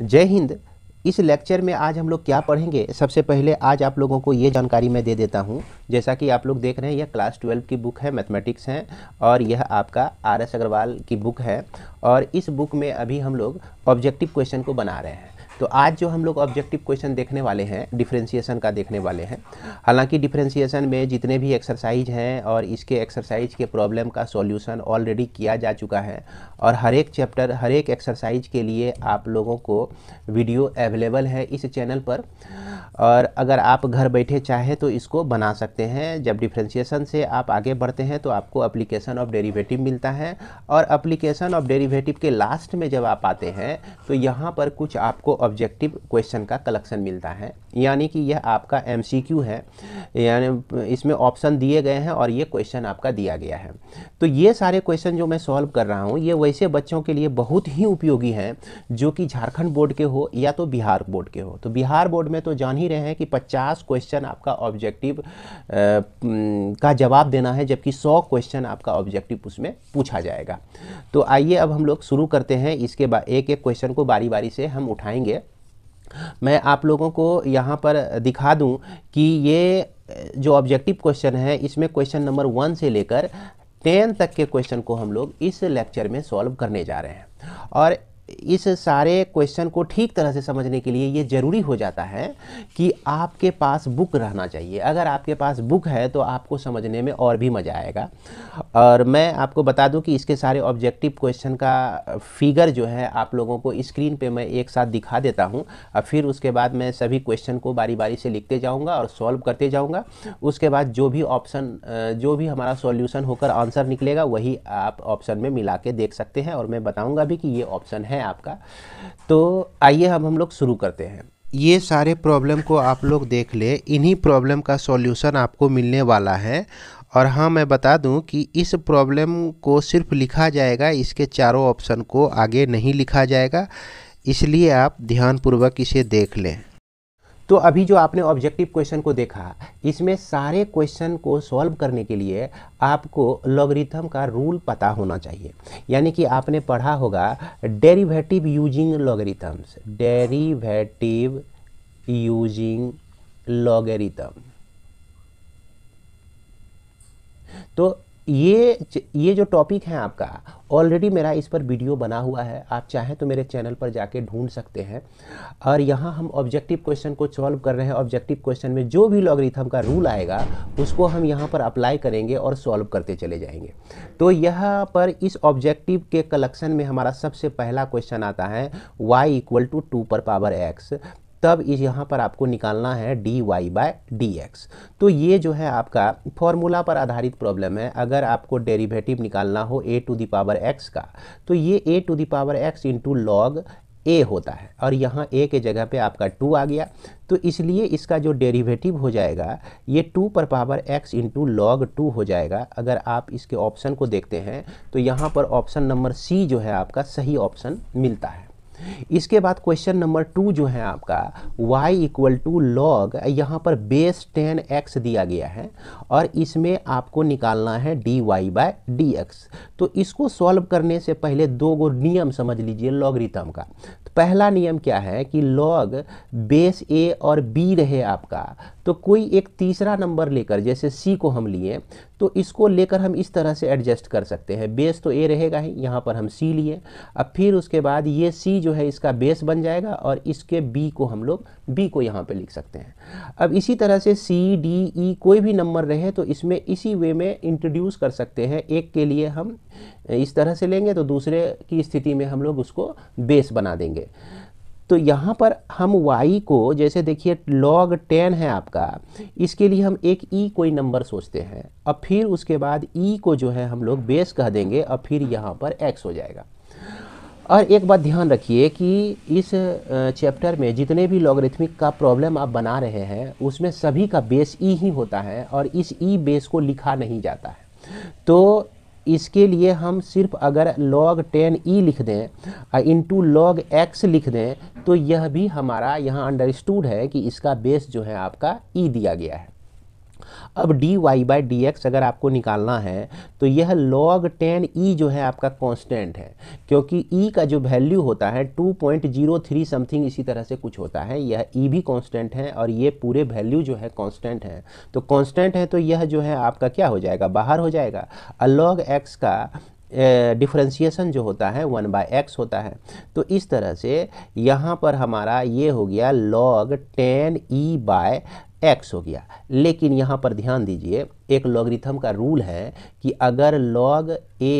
जय हिंद इस लेक्चर में आज हम लोग क्या पढ़ेंगे सबसे पहले आज आप लोगों को ये जानकारी मैं दे देता हूँ जैसा कि आप लोग देख रहे हैं यह क्लास ट्वेल्व की बुक है मैथमेटिक्स हैं और यह आपका आर एस अग्रवाल की बुक है और इस बुक में अभी हम लोग ऑब्जेक्टिव क्वेश्चन को बना रहे हैं तो आज जो हम लोग ऑब्जेक्टिव क्वेश्चन देखने वाले हैं डिफ्रेंसीसन का देखने वाले हैं हालांकि डिफ्रेंसीसन में जितने भी एक्सरसाइज हैं और इसके एक्सरसाइज के प्रॉब्लम का सॉल्यूशन ऑलरेडी किया जा चुका है और हर एक चैप्टर हर एक एक्सरसाइज के लिए आप लोगों को वीडियो अवेलेबल है इस चैनल पर और अगर आप घर बैठे चाहें तो इसको बना सकते हैं जब डिफ्रेंसीसन से आप आगे बढ़ते हैं तो आपको अप्लीकेशन ऑफ डेरीवेटिव मिलता है और अप्लीकेशन ऑफ डेरीवेटिव के लास्ट में जब आप आते हैं तो यहाँ पर कुछ आपको ऑब्जेक्टिव क्वेश्चन का कलेक्शन मिलता है यानी कि यह आपका एम है यानी इसमें ऑप्शन दिए गए हैं और ये क्वेश्चन आपका दिया गया है तो ये सारे क्वेश्चन जो मैं सॉल्व कर रहा हूँ ये वैसे बच्चों के लिए बहुत ही उपयोगी हैं जो कि झारखंड बोर्ड के हो या तो बिहार बोर्ड के हो तो बिहार बोर्ड में तो जान ही रहे हैं कि पचास क्वेश्चन आपका ऑब्जेक्टिव का जवाब देना है जबकि सौ क्वेश्चन आपका ऑब्जेक्टिव उसमें पूछा जाएगा तो आइए अब हम लोग शुरू करते हैं इसके बाद एक एक क्वेश्चन को बारी बारी से हम उठाएंगे मैं आप लोगों को यहाँ पर दिखा दूँ कि ये जो ऑब्जेक्टिव क्वेश्चन है इसमें क्वेश्चन नंबर वन से लेकर टेन तक के क्वेश्चन को हम लोग इस लेक्चर में सॉल्व करने जा रहे हैं और इस सारे क्वेश्चन को ठीक तरह से समझने के लिए ये ज़रूरी हो जाता है कि आपके पास बुक रहना चाहिए अगर आपके पास बुक है तो आपको समझने में और भी मज़ा आएगा और मैं आपको बता दूं कि इसके सारे ऑब्जेक्टिव क्वेश्चन का फिगर जो है आप लोगों को स्क्रीन पे मैं एक साथ दिखा देता हूं और फिर उसके बाद मैं सभी क्वेश्चन को बारी बारी से लिखते जाऊँगा और सॉल्व करते जाऊँगा उसके बाद जो भी ऑप्शन जो भी हमारा सॉल्यूशन होकर आंसर निकलेगा वही आप ऑप्शन में मिला के देख सकते हैं और मैं बताऊँगा भी कि ये ऑप्शन है है आपका तो आइए अब हम लोग शुरू करते हैं ये सारे प्रॉब्लम को आप लोग देख ले इन्हीं प्रॉब्लम का सॉल्यूशन आपको मिलने वाला है और हाँ मैं बता दूं कि इस प्रॉब्लम को सिर्फ लिखा जाएगा इसके चारों ऑप्शन को आगे नहीं लिखा जाएगा इसलिए आप ध्यानपूर्वक इसे देख लें तो अभी जो आपने ऑब्जेक्टिव क्वेश्चन को देखा इसमें सारे क्वेश्चन को सॉल्व करने के लिए आपको लॉगरिथम का रूल पता होना चाहिए यानी कि आपने पढ़ा होगा derivative using logarithms derivative using logarithm तो ये ये जो टॉपिक है आपका ऑलरेडी मेरा इस पर वीडियो बना हुआ है आप चाहें तो मेरे चैनल पर जाके ढूंढ सकते हैं और यहाँ हम ऑब्जेक्टिव क्वेश्चन को सॉल्व कर रहे हैं ऑब्जेक्टिव क्वेश्चन में जो भी लॉगरिथम का रूल आएगा उसको हम यहाँ पर अप्लाई करेंगे और सॉल्व करते चले जाएंगे तो यहाँ पर इस ऑब्जेक्टिव के कलेक्शन में हमारा सबसे पहला क्वेश्चन आता है वाई इक्वल टू टू पर पावर एक्स तब यहाँ पर आपको निकालना है D Y by D X तो ये जो है आपका फॉर्मूला पर आधारित प्रॉब्लम है अगर आपको डेरिवेटिव निकालना हो A to the power X का तो ये A to the power x into log A होता है और यहाँ ए के जगह पे आपका टू आ गया तो इसलिए इसका जो डेरिवेटिव हो जाएगा ये टू पर power x into log two हो जाएगा अगर आप इसके ऑप्शन को देखते हैं तो यहाँ पर ऑप्शन नंबर सी जो है आपका सही ऑप्शन मिलता है इसके बाद क्वेश्चन नंबर टू जो है आपका y इक्वल टू लॉग यहाँ पर बेस टेन एक्स दिया गया है और इसमें आपको निकालना है dy वाई बाय डी तो इसको सॉल्व करने से पहले दो गो नियम समझ लीजिए लॉगरिथम का तो पहला नियम क्या है कि लॉग बेस ए और बी रहे आपका तो कोई एक तीसरा नंबर लेकर जैसे सी को हम लिए तो इसको लेकर हम इस तरह से एडजस्ट कर सकते हैं बेस तो ए रहेगा ही यहाँ पर हम सी लिए अब फिर उसके बाद ये सी जो है इसका बेस बन जाएगा और इसके बी को हम लोग बी को यहाँ पे लिख सकते हैं अब इसी तरह से सी डी ई कोई भी नंबर रहे तो इसमें इसी वे में इंट्रोड्यूस कर सकते हैं एक के लिए हम इस तरह से लेंगे तो दूसरे की स्थिति में हम लोग उसको बेस बना देंगे तो यहाँ पर हम y को जैसे देखिए log 10 है आपका इसके लिए हम एक e कोई नंबर सोचते हैं और फिर उसके बाद e को जो है हम लोग बेस कह देंगे और फिर यहाँ पर x हो जाएगा और एक बात ध्यान रखिए कि इस चैप्टर में जितने भी लॉगरिथमिक का प्रॉब्लम आप बना रहे हैं उसमें सभी का बेस ई e ही होता है और इस ई e बेस को लिखा नहीं जाता है तो इसके लिए हम सिर्फ अगर लॉग टेन ई लिख दें इंटू लॉग एक्स लिख दें तो यह भी हमारा यहाँ अंडरस्टूड है कि इसका बेस जो है आपका ई e दिया गया है अब D Y by D X अगर आपको निकालना है तो यह लॉग टेन ई जो है आपका कांस्टेंट है क्योंकि ई e का जो वैल्यू होता है two point zero three something इसी तरह से कुछ होता है यह ई e भी कांस्टेंट है और ये पूरे वैल्यू जो है कांस्टेंट है तो कांस्टेंट है तो यह जो है आपका क्या हो जाएगा बाहर हो जाएगा अलॉग एक्स का डिफ्रेंसीसन जो होता है वन बाय एक्स होता है तो इस तरह से यहाँ पर हमारा ये हो गया log ten E by X हो गया लेकिन यहाँ पर ध्यान दीजिए एक लॉगरिथम का रूल है कि अगर लॉग ए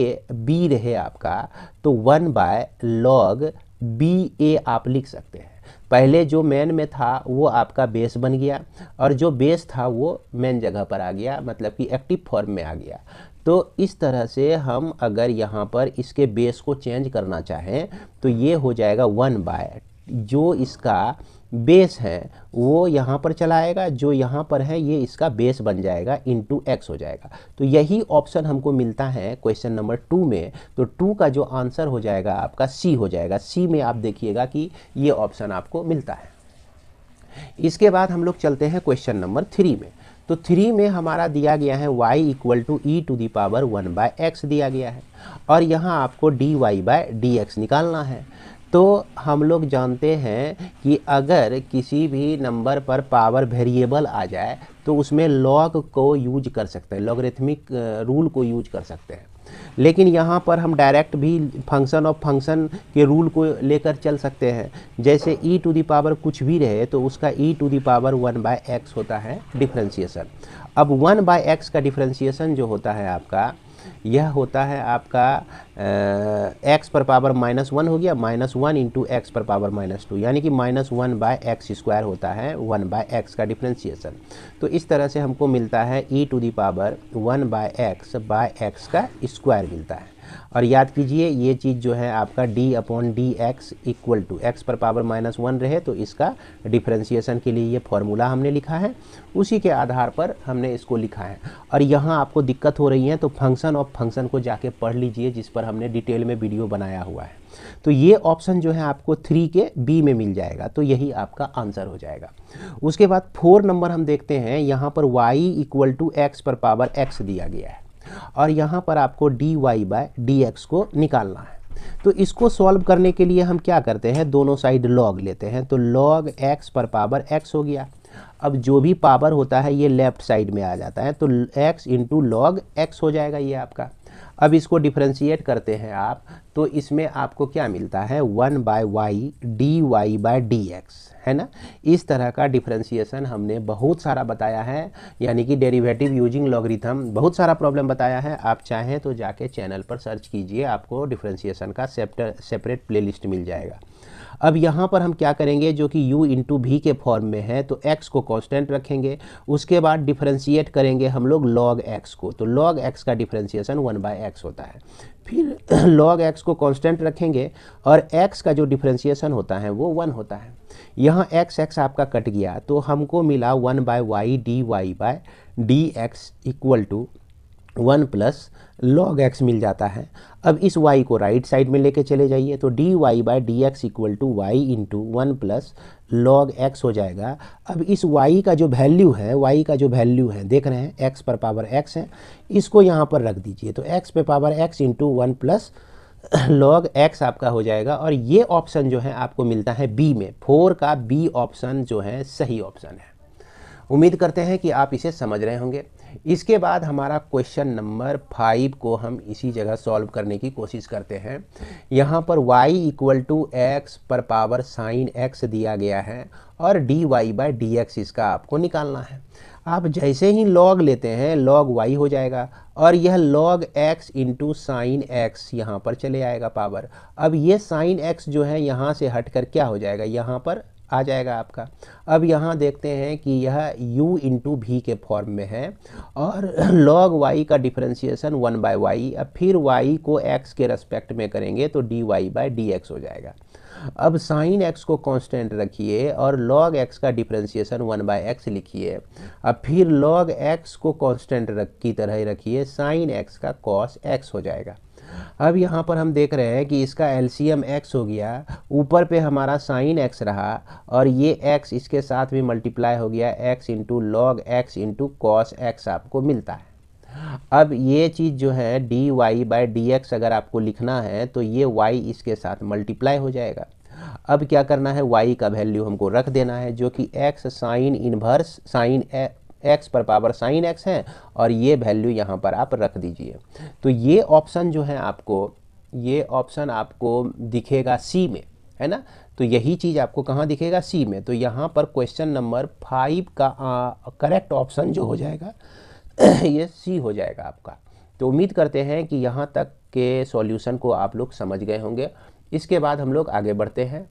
बी रहे आपका तो one by log B A आप लिख सकते हैं पहले जो मेन में था वो आपका बेस बन गया और जो बेस था वो मेन जगह पर आ गया मतलब कि एक्टिव फॉर्म में आ गया तो इस तरह से हम अगर यहाँ पर इसके बेस को चेंज करना चाहें तो ये हो जाएगा वन बाय जो इसका बेस है वो यहाँ पर चला आएगा जो यहाँ पर है ये इसका बेस बन जाएगा इनटू एक्स हो जाएगा तो यही ऑप्शन हमको मिलता है क्वेश्चन नंबर टू में तो टू का जो आंसर हो जाएगा आपका सी हो जाएगा सी में आप देखिएगा कि ये ऑप्शन आपको मिलता है इसके बाद हम लोग चलते हैं क्वेश्चन नंबर थ्री में तो थ्री में हमारा दिया गया है y equal to E to the power one by X दिया गया है और यहाँ आपको dy वाई बाय डी निकालना है तो हम लोग जानते हैं कि अगर किसी भी नंबर पर पावर वेरिएबल आ जाए तो उसमें लॉग को यूज कर सकते हैं लॉगरिथमिक रूल को यूज कर सकते हैं लेकिन यहाँ पर हम डायरेक्ट भी फंक्शन ऑफ फंक्शन के रूल को लेकर चल सकते हैं जैसे ई टू दी पावर कुछ भी रहे तो उसका E to the power one by x होता है डिफ्रेंसीसन अब वन बाय एक्स का डिफ्रेंसीसन जो होता है आपका यह होता है आपका एक्स पर पावर माइनस वन हो गया माइनस वन इंटू एक्स पर पावर माइनस टू यानी कि minus one by X square होता है वन बाय एक्स का डिफ्रेंसीसन तो इस तरह से हमको मिलता है ई to the power one by X by X का स्क्वायर मिलता है और याद कीजिए ये चीज़ जो है आपका d upon D x equal to X पर पावर माइनस वन रहे तो इसका डिफ्रेंसीसन के लिए ये फॉर्मूला हमने लिखा है उसी के आधार पर हमने इसको लिखा है और यहाँ आपको दिक्कत हो रही है तो फंक्शन ऑफ फंक्शन को जाके पढ़ लीजिए जिस पर हमने डिटेल में वीडियो बनाया हुआ है तो ये ऑप्शन जो है आपको थ्री के बी में मिल जाएगा तो यही आपका आंसर हो जाएगा उसके बाद फोर नंबर हम देखते हैं यहाँ पर वाई इक्वल टू एक्स पर पावर एक्स दिया गया है और यहाँ पर आपको D Y by D X को निकालना है तो इसको सॉल्व करने के लिए हम क्या करते हैं दोनों साइड लॉग लेते हैं तो लॉग एक्स पर पावर एक्स हो गया अब जो भी पावर होता है ये लेफ्ट साइड में आ जाता है तो एक्स इंटू लॉग एक्स हो जाएगा ये आपका अब इसको डिफ्रेंशिएट करते हैं आप तो इसमें आपको क्या मिलता है one by Y D Y by D X है ना इस तरह का डिफ्रेंशिएशन हमने बहुत सारा बताया है यानी कि डेरिवेटिव यूजिंग लॉगरिथम बहुत सारा प्रॉब्लम बताया है आप चाहें तो जाके चैनल पर सर्च कीजिए आपको डिफ्रेंशिएशन का सेपरेट प्ले मिल जाएगा अब यहाँ पर हम क्या करेंगे जो कि u इंटू भी के फॉर्म में है तो x को कांस्टेंट रखेंगे उसके बाद डिफ्रेंशिएट करेंगे हम लोग लॉग x को तो लॉग x का डिफ्रेंशिएशन वन बाय एक्स होता है फिर लॉग x को कांस्टेंट रखेंगे और x का जो डिफ्रेंशिएशन होता है वो वन होता है यहाँ x x आपका कट गया तो हमको मिला one by Y D Y by D x equal to one plus log x मिल जाता है अब इस वाई को राइट साइड में लेके चले जाइए तो D Y by D x equal to Y into one plus log x हो जाएगा अब इस वाई का जो वैल्यू है वाई का जो वैल्यू है देख रहे हैं एक्स पर पावर एक्स है इसको यहाँ पर रख दीजिए तो एक्स पर power x into one plus log X आपका हो जाएगा और ये ऑप्शन जो है आपको मिलता है बी में फोर का बी ऑप्शन जो है सही ऑप्शन है उम्मीद करते हैं कि आप इसे समझ रहे होंगे इसके बाद हमारा क्वेश्चन नंबर फाइव को हम इसी जगह सॉल्व करने की कोशिश करते हैं यहाँ पर y इक्वल टू एक्स पर पावर साइन एक्स दिया गया है और D Y by D X इसका आपको निकालना है आप जैसे ही लॉग लेते हैं लॉग वाई हो जाएगा और यह log x into sine X यहाँ पर चले आएगा पावर अब ये साइन एक्स जो है यहाँ से हट कर क्या हो जाएगा यहाँ पर आ जाएगा आपका अब यहाँ देखते हैं कि यह u इंटू भी के फॉर्म में है और log y का डिफ्रेंसीसन वन बाई वाई अब फिर y को x के रेस्पेक्ट में करेंगे तो dy वाई बाई डी हो जाएगा अब साइन x को कांस्टेंट रखिए और log x का डिफ्रेंसीसन वन बाई एक्स लिखिए अब फिर log x को कांस्टेंट रख की तरह ही रखिए साइन x का cos x हो जाएगा अब यहाँ पर हम देख रहे हैं कि इसका एलसीएम एक्स हो गया ऊपर पे हमारा साइन एक्स रहा और ये एक्स इसके साथ भी मल्टीप्लाई हो गया X into log x into cos X आपको मिलता है अब ये चीज़ जो है D Y by D X अगर आपको लिखना है तो ये वाई इसके साथ मल्टीप्लाई हो जाएगा अब क्या करना है वाई का वैल्यू हमको रख देना है जो कि X sine inverse sine x पर पावर साइन एक्स हैं और ये वैल्यू यहाँ पर आप रख दीजिए तो ये ऑप्शन जो है आपको ये ऑप्शन आपको दिखेगा सी में है ना तो यही चीज़ आपको कहाँ दिखेगा सी में तो यहाँ पर क्वेश्चन नंबर फाइव का करेक्ट ऑप्शन जो हो जाएगा ये सी हो जाएगा आपका तो उम्मीद करते हैं कि यहाँ तक के सॉल्यूशन को आप लोग समझ गए होंगे इसके बाद हम लोग आगे बढ़ते हैं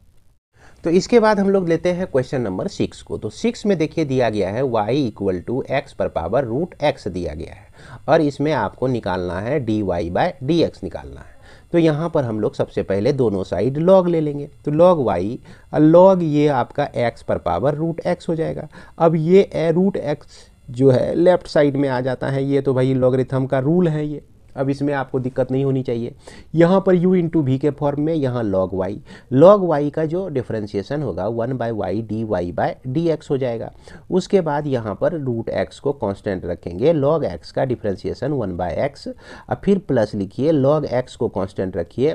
तो इसके बाद हम लोग लेते हैं क्वेश्चन नंबर सिक्स को तो सिक्स में देखिए दिया गया है वाई इक्वल टू एक्स पर पावर रूट एक्स दिया गया है और इसमें आपको निकालना है D Y by D X निकालना है तो यहाँ पर हम लोग सबसे पहले दोनों साइड लॉग ले लेंगे तो लॉग वाई लॉग ये आपका एक्स पर पावर रूट एक्स हो जाएगा अब ये रूट एक्स जो है लेफ्ट साइड में आ जाता है ये तो भाई लॉगरिथम का रूल है ये अब इसमें आपको दिक्कत नहीं होनी चाहिए यहाँ पर u इंटू वी के फॉर्म में यहाँ log y log y का जो डिफ्रेंसिएशन होगा one by Y D Y by D x हो जाएगा उसके बाद यहाँ पर रूट एक्स को कांस्टेंट रखेंगे log x का डिफ्रेंसिएशन वन बाय एक्स और फिर प्लस लिखिए log x को कांस्टेंट रखिए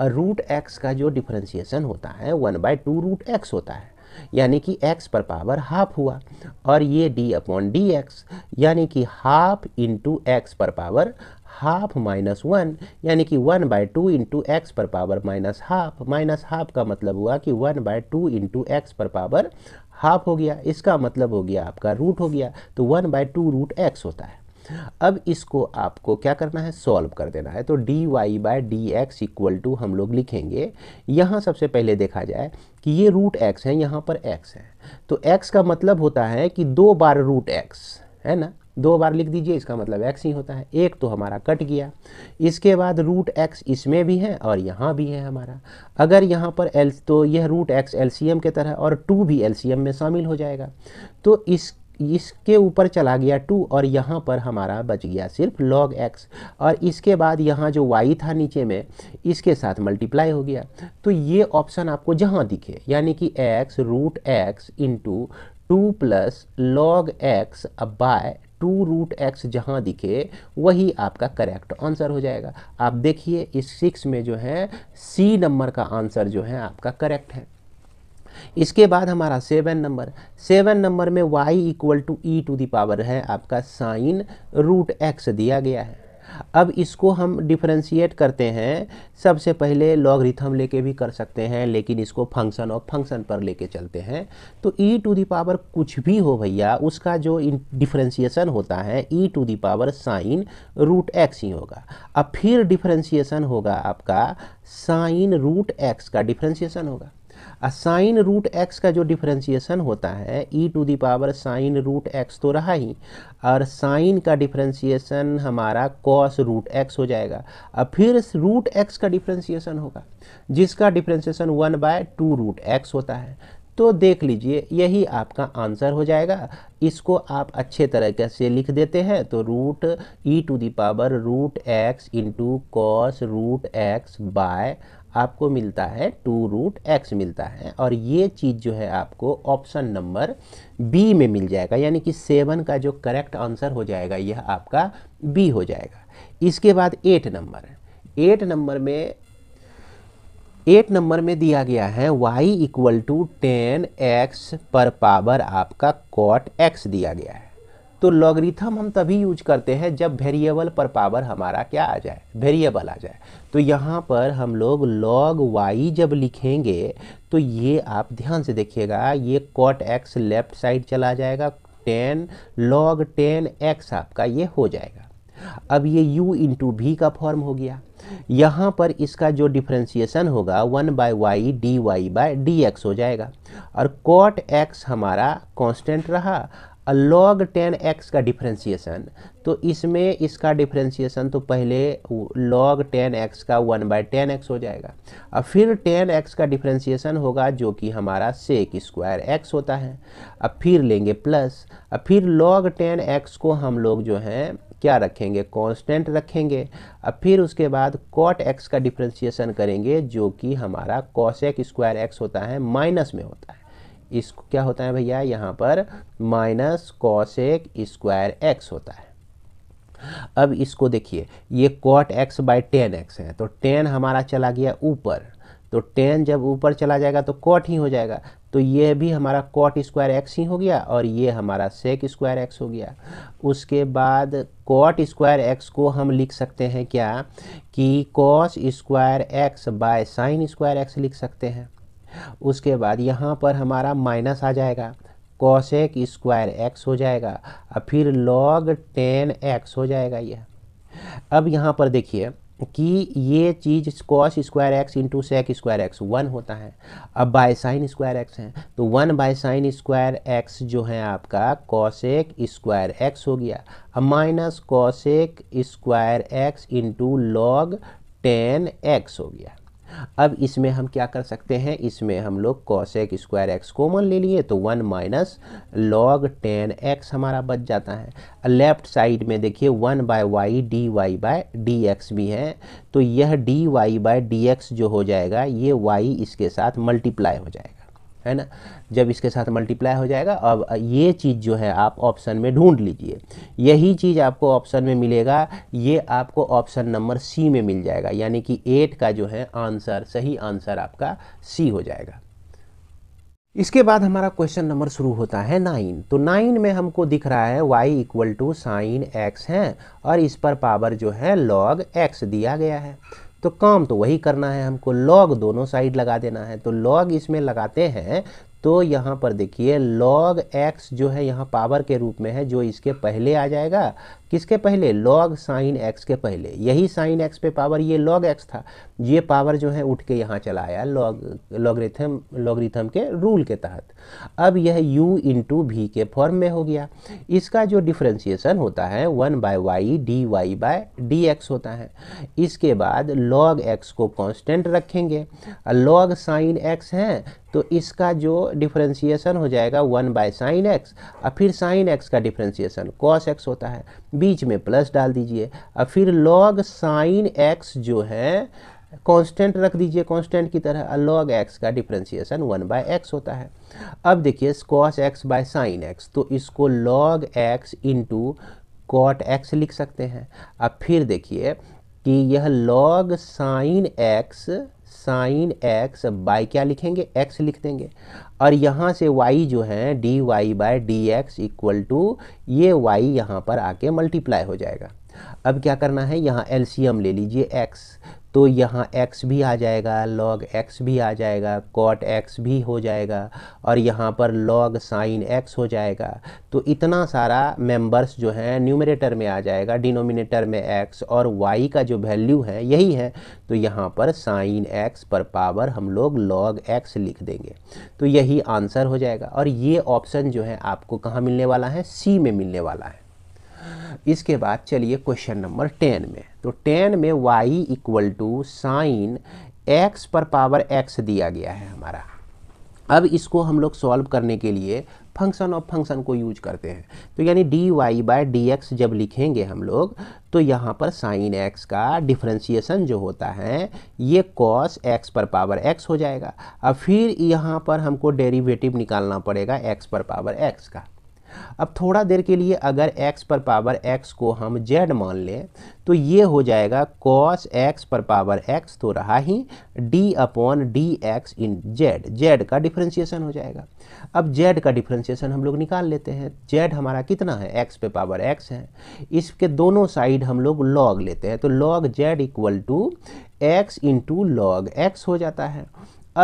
और रूट एक्स का जो डिफ्रेंसिएशन होता है one by two root x होता है यानी कि x पर पावर हाफ हुआ और ये d अपॉन डी एक्स यानी कि हाफ इंटू एक्स पर पावर हाफ माइनस वन यानी कि one by two into x पर power minus half minus half का मतलब हुआ कि one by two into x पर पावर हाफ हो गया इसका मतलब हो गया आपका रूट हो गया तो one by two root x होता है अब इसको आपको क्या करना है सॉल्व कर देना है तो D Y by D x equal to हम लोग लिखेंगे यहाँ सबसे पहले देखा जाए कि ये रूट एक्स है यहाँ पर एक्स है तो एक्स का मतलब होता है कि दो बार रूट एक्स है ना दो बार लिख दीजिए इसका मतलब एक्स ही होता है एक तो हमारा कट गया इसके बाद रूट एक्स इसमें भी है और यहाँ भी है हमारा अगर यहाँ पर एल तो यह रूट एक्स एलसीएम के तरह और टू भी एलसीएम में शामिल हो जाएगा तो इस इसके ऊपर चला गया टू और यहाँ पर हमारा बच गया सिर्फ लॉग एक्स और इसके बाद यहाँ जो वाई था नीचे में इसके साथ मल्टीप्लाई हो गया तो ये ऑप्शन आपको जहाँ दिखे यानी कि x root x into two plus log x by two root x जहाँ दिखे वही आपका करेक्ट आंसर हो जाएगा आप देखिए इस सिक्स में जो है सी नंबर का आंसर जो है आपका करेक्ट है इसके बाद हमारा सेवन नंबर सेवन नंबर में y equal to E to the power है आपका साइन रूट एक्स दिया गया है अब इसको हम डिफ्रेंशिएट करते हैं सबसे पहले लॉगरिथम लेके भी कर सकते हैं लेकिन इसको फंक्शन ऑफ फंक्शन पर लेके चलते हैं तो ई टू दी पावर कुछ भी हो भैया उसका जो डिफ्रेंशिएशन होता है ई to the power sine root x ही होगा अब फिर डिफ्रेंशिएशन होगा आपका साइन रूट एक्स का डिफ्रेंशिएशन होगा साइन रूट एक्स का जो डिफ्रेंसीसन होता है ई to the power sine root x तो रहा ही और साइन का डिफ्रेंसीसन हमारा कॉस रूट एक्स हो जाएगा और फिर रूट एक्स का डिफ्रेंसीसन होगा जिसका differentiation one by two root x होता है तो देख लीजिए यही आपका आंसर हो जाएगा इसको आप अच्छे तरीके से लिख देते हैं तो root e to the power root x into cos root x by आपको मिलता है टू रूट एक्स मिलता है और ये चीज़ जो है आपको ऑप्शन नंबर बी में मिल जाएगा यानी कि सेवन का जो करेक्ट आंसर हो जाएगा यह आपका बी हो जाएगा इसके बाद एट नंबर एट नंबर में एट नंबर में दिया गया है Y equal to ten x पर पावर आपका कॉट एक्स दिया गया है तो लॉगरिथम हम तभी यूज करते हैं जब वेरिएबल पर पावर हमारा क्या आ जाए वेरिएबल आ जाए तो यहाँ पर हम लोग लॉग वाई जब लिखेंगे तो ये आप ध्यान से देखिएगा ये कॉट एक्स लेफ्ट साइड चला जाएगा टेन लॉग टेन एक्स आपका ये हो जाएगा अब ये u इंटू भी का फॉर्म हो गया यहाँ पर इसका जो डिफ्रेंसिएशन होगा one by Y D Y by D x हो जाएगा और कॉट एक्स हमारा कांस्टेंट रहा लॉग टेन एक्स का डिफ्रेंसीसन तो इसमें इसका डिफ्रेंसीसन तो पहले लॉग टेन एक्स का वन बाई टेन एक्स हो जाएगा और फिर टेन एक्स का डिफ्रेंसीसन होगा जो कि हमारा सेक स्क्वायर एक्स होता है अब फिर लेंगे प्लस अब फिर लॉग टेन एक्स को हम लोग जो हैं क्या रखेंगे कांस्टेंट रखेंगे अब फिर उसके बाद कॉट एक्स का डिफ्रेंसीसन करेंगे जो कि हमारा कॉशेक स्क्वायर एक्स होता है माइनस में होता है इसको क्या होता है भैया यहाँ पर माइनस कॉसेक स्क्वायर एक्स होता है अब इसको देखिए ये cot x by ten x है तो टेन हमारा चला गया ऊपर तो टेन जब ऊपर चला जाएगा तो कॉट ही हो जाएगा तो ये भी हमारा कॉट स्क्वायर एक्स ही हो गया और ये हमारा सेक स्क्वायर एक्स हो गया उसके बाद कॉट स्क्वायर एक्स को हम लिख सकते हैं क्या कि cos square x by sine square x लिख सकते हैं उसके बाद यहाँ पर हमारा माइनस आ जाएगा कॉशेक स्क्वायर एक्स हो जाएगा और फिर लॉग टेन एक्स हो जाएगा यह अब यहाँ पर देखिए कि ये चीज़ cos square x into sec square x one होता है अब बाय साइन स्क्वायर एक्स है तो one by sine square x जो है आपका कॉशेक स्क्वायर एक्स हो गया अब minus cosec square x into log ten x हो गया अब इसमें हम क्या कर सकते हैं इसमें हम लोग कॉशेक स्क्वायर एक्स कॉमन ले लिए तो one minus log ten x हमारा बच जाता है लेफ्ट साइड में देखिए one by Y D Y by D x भी है तो यह d Y by D x जो हो जाएगा ये वाई इसके साथ मल्टीप्लाई हो जाएगा है ना जब इसके साथ मल्टीप्लाई हो जाएगा अब ये चीज़ जो है आप ऑप्शन में ढूंढ लीजिए यही चीज़ आपको ऑप्शन में मिलेगा ये आपको ऑप्शन नंबर सी में मिल जाएगा यानी कि एट का जो है आंसर सही आंसर आपका सी हो जाएगा इसके बाद हमारा क्वेश्चन नंबर शुरू होता है नाइन तो नाइन में हमको दिख रहा है Y equal to sine x है और इस पर पावर जो है लॉग एक्स दिया गया है तो काम तो वही करना है हमको लॉग दोनों साइड लगा देना है तो लॉग इसमें लगाते हैं तो यहाँ पर देखिए log x जो है यहाँ पावर के रूप में है जो इसके पहले आ जाएगा किसके पहले log साइन x के पहले यही साइन x पे पावर ये log x था ये पावर जो है उठ के यहाँ चला आया log लॉगरिथम लॉगरिथम के रूल के तहत अब यह u इंटू भी के फॉर्म में हो गया इसका जो डिफ्रेंसिएसन होता है one by Y D Y by D x होता है इसके बाद log x को कॉन्स्टेंट रखेंगे log साइन x है तो इसका जो डिफ्रेंसीसन हो जाएगा वन बाय साइन एक्स और फिर साइन एक्स का डिफ्रेंसीसन कॉस एक्स होता है बीच में प्लस डाल दीजिए और फिर लॉग साइन एक्स जो है कांस्टेंट रख दीजिए कांस्टेंट की तरह लॉग एक्स का डिफ्रेंसीसन वन बाय एक्स होता है अब देखिए cos x by sine x तो इसको log x into cot x लिख सकते हैं अब फिर देखिए कि यह log sine x sine x by क्या लिखेंगे एक्स लिख देंगे और यहाँ से वाई जो है D Y by D x equal to ये वाई यहाँ पर आके मल्टीप्लाई हो जाएगा अब क्या करना है यहाँ एल ले लीजिए एक्स तो यहाँ x भी आ जाएगा log x भी आ जाएगा cot x भी हो जाएगा और यहाँ पर log sin x हो जाएगा तो इतना सारा मेंबर्स जो हैं न्यूमरेटर में आ जाएगा डिनोमिनेटर में x और y का जो वैल्यू है यही है तो यहाँ पर sin x पर पावर हम लोग log x लिख देंगे तो यही आंसर हो जाएगा और ये ऑप्शन जो है आपको कहाँ मिलने वाला है सी में मिलने वाला है इसके बाद चलिए क्वेश्चन नंबर टेन में तो टेन में y equal to sine x पर पावर एक्स दिया गया है हमारा अब इसको हम लोग सॉल्व करने के लिए फंक्शन ऑफ फंक्शन को यूज करते हैं तो यानी d Y by D x जब लिखेंगे हम लोग तो यहाँ पर साइन एक्स का डिफ्रेंशिएशन जो होता है ये कॉस एक्स पर पावर एक्स हो जाएगा अब फिर यहाँ पर हमको डेरिवेटिव निकालना पड़ेगा एक्स पर पावर एक्स का अब थोड़ा देर के लिए अगर x पर पावर x को हम z मान लें तो ये हो जाएगा cos x पर पावर x तो रहा ही d upon D x in z z का डिफ्रेंशिएशन हो जाएगा अब z का डिफ्रेंशिएशन हम लोग निकाल लेते हैं z हमारा कितना है x पे पावर x है इसके दोनों साइड हम लोग लॉग लेते हैं तो log z equal to x into log x हो जाता है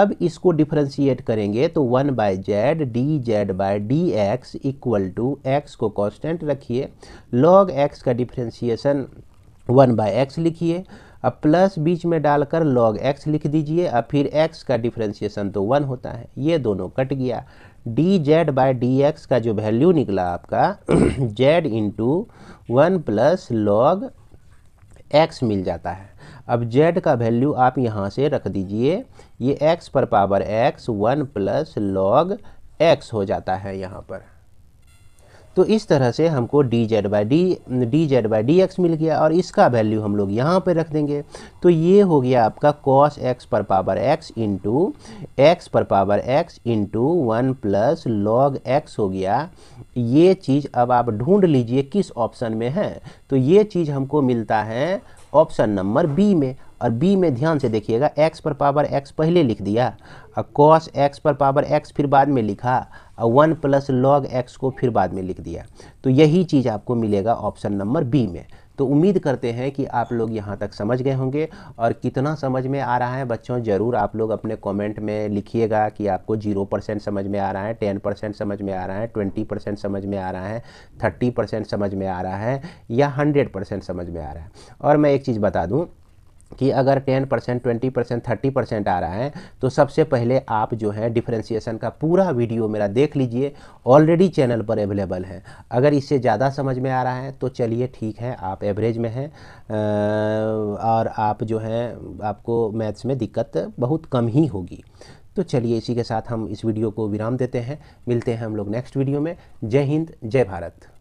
अब इसको डिफ्रेंशिएट करेंगे तो one by z d z by D x equal to x को कांस्टेंट रखिए लॉग एक्स का डिफ्रेंशिएशन वन बाय एक्स लिखिए अब प्लस बीच में डालकर लॉग एक्स लिख दीजिए अब फिर एक्स का डिफ्रेंशिएशन तो वन होता है ये दोनों कट गया d z by D x का जो वैल्यू निकला आपका z into one plus log x मिल जाता है अब जेड का वैल्यू आप यहाँ से रख दीजिए ये एक्स पर power x one plus log x हो जाता है यहाँ पर तो इस तरह से हमको d z by d d z by D x मिल गया और इसका वैल्यू हम लोग यहाँ पर रख देंगे तो ये हो गया आपका कॉस एक्स पर पावर एक्स इंटू एक्स पर power x into one plus log x हो गया ये चीज़ अब आप ढूंढ लीजिए किस ऑप्शन में है तो ये चीज़ हमको मिलता है ऑप्शन नंबर बी में और बी में ध्यान से देखिएगा एक्स पर पावर एक्स पहले लिख दिया और कॉस एक्स पर पावर एक्स फिर बाद में लिखा और वन प्लस लॉग एक्स को फिर बाद में लिख दिया तो यही चीज़ आपको मिलेगा ऑप्शन नंबर बी में तो उम्मीद करते हैं कि आप लोग यहाँ तक समझ गए होंगे और कितना समझ में आ रहा है बच्चों ज़रूर आप लोग अपने कमेंट में लिखिएगा कि आपको जीरो परसेंट समझ में आ रहा है टेन परसेंट समझ में आ रहा है ट्वेंटी परसेंट समझ में आ रहा है थर्टी परसेंट समझ में आ रहा है या हंड्रेड परसेंट समझ में आ रहा है और मैं एक चीज़ बता दूँ कि अगर 10 percent twenty percent thirty percent आ रहा है तो सबसे पहले आप जो है डिफ्रेंसीसन का पूरा वीडियो मेरा देख लीजिए ऑलरेडी चैनल पर अवेलेबल है अगर इससे ज़्यादा समझ में आ रहा है तो चलिए ठीक है आप एवरेज में हैं और आप जो हैं आपको मैथ्स में दिक्कत बहुत कम ही होगी तो चलिए इसी के साथ हम इस वीडियो को विराम देते हैं मिलते हैं हम लोग नेक्स्ट वीडियो में जय हिंद जय भारत